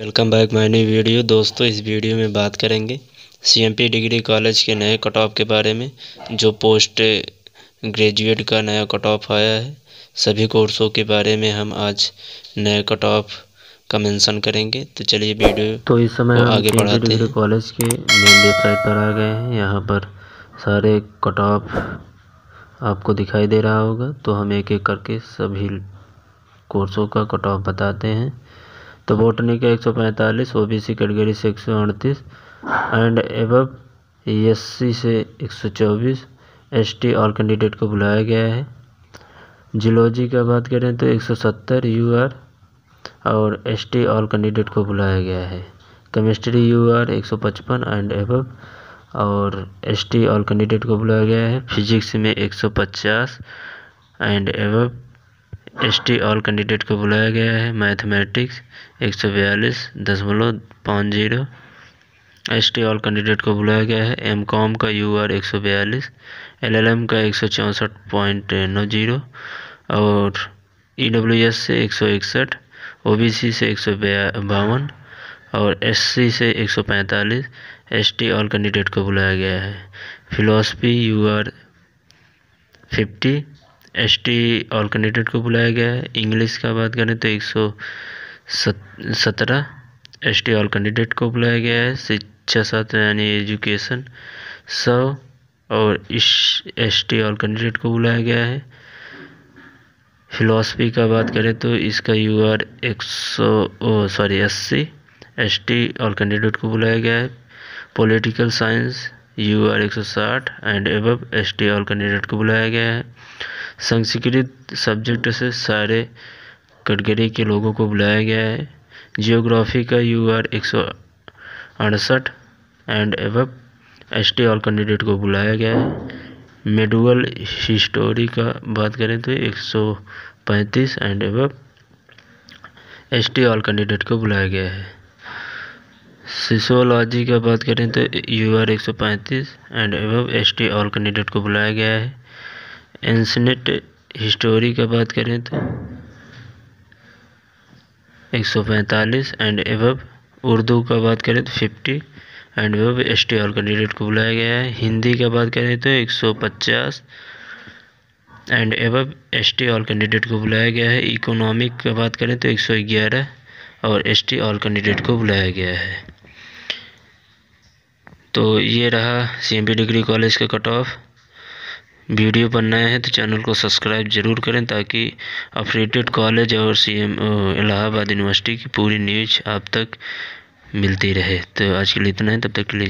welcome back my new video दोस्तों इस video में बात करेंगे सीएमपी डिग्री कॉलेज के नए कट ऑफ के बारे में जो पोस्ट ग्रेजुएट का नया कट ऑफ आया है सभी कोर्सों के बारे में हम आज नए कट ऑफ का मेंशन करेंगे तो चलिए वीडियो तो इस समय हम आगे बढ़ाते हैं कॉलेज के मेन वेबसाइट पर आ गए हैं यहाँ पर सारे कट ऑफ आपको दिखाई दे रहा होगा तो हम एक एक करके सभी कोर्सों का कट ऑफ बताते हैं तो बोटनी का एक सौ पैंतालीस ओ बी सी कैटेगरी से एक सौ अड़तीस एंड एबब एस सी से एक सौ चौबीस एस टी और कैंडिडेट को बुलाया गया है जियोलॉजी का बात करें तो एक सौ सत्तर यू आर और एस टी और कैंडिडेट को बुलाया गया है केमिस्ट्री यू आर एक सौ पचपन एंड एबब और एस टी और कैंडिडेट को बुलाया गया है फिजिक्स में एक सौ पचास and above ST all candidate को बुलाया गया है मैथमेटिक्स एक सौ बयालीस दशमलव पाँच zero S T all candidate को बुलाया गया है एम कॉम का यू आर एक सौ बयालीस एल एल एम का एक सौ चौंसठ पॉइंट नौ जीरो और ई डब्ल्यू एस से एक सौ इकसठ ओ बी सी से एक सौ बावन और एस सी से एक सौ पैंतालीस एस टी ऑल कैंडिडेट को बुलाया गया है philosophy U R fifty ST all candidate को बुलाया गया है इंग्लिश का बात करें तो एक सौ सत्रह एस टी ऑल कैंडिडेट को बुलाया गया है शिक्षा सत्र यानी एजुकेशन सौ और इस एस टी ऑल कैंडिडेट को बुलाया गया है फिलोसफी का बात करें तो इसका यू आर एक सौ सॉरी अस्सी एस टी ऑल कैंडिडेट को बुलाया गया है पॉलिटिकल साइंस यू आर एक सौ साठ and above S T all candidate को बुलाया गया है संस्कृत सब्जेक्ट से सारे कैटेगरी के लोगों को बुलाया गया है जियोग्राफी का यू आर एक सौ अड़सठ and above S T all candidate को बुलाया गया है मेडुअल हिस्टोरी का बात करें तो एक सौ पैंतीस and above S T all candidate को बुलाया गया है सिसोलॉजी का बात करें तो यू आर एक सौ पैंतीस and above S T all candidate को बुलाया गया है एंसनेट हिस्टोरी का बात करें तो एक सौ पैंतालीस एंड एवब उर्दू का बात करें तो fifty and above S T all candidate को बुलाया गया है हिंदी का बात करें तो एक सौ पचास and above S T all candidate को बुलाया गया है इकोनॉमिक का बात करें तो एक सौ ग्यारह और एस टी ऑल कैंडिडेट को बुलाया गया है तो ये रहा C M P degree college का कट ऑफ वीडियो पर नए हैं तो चैनल को सब्सक्राइब ज़रूर करें ताकि अपडेटेड कॉलेज और एम इलाहाबाद यूनिवर्सिटी की पूरी न्यूज आप तक मिलती रहे तो आज के लिए इतना है तब तक के लिए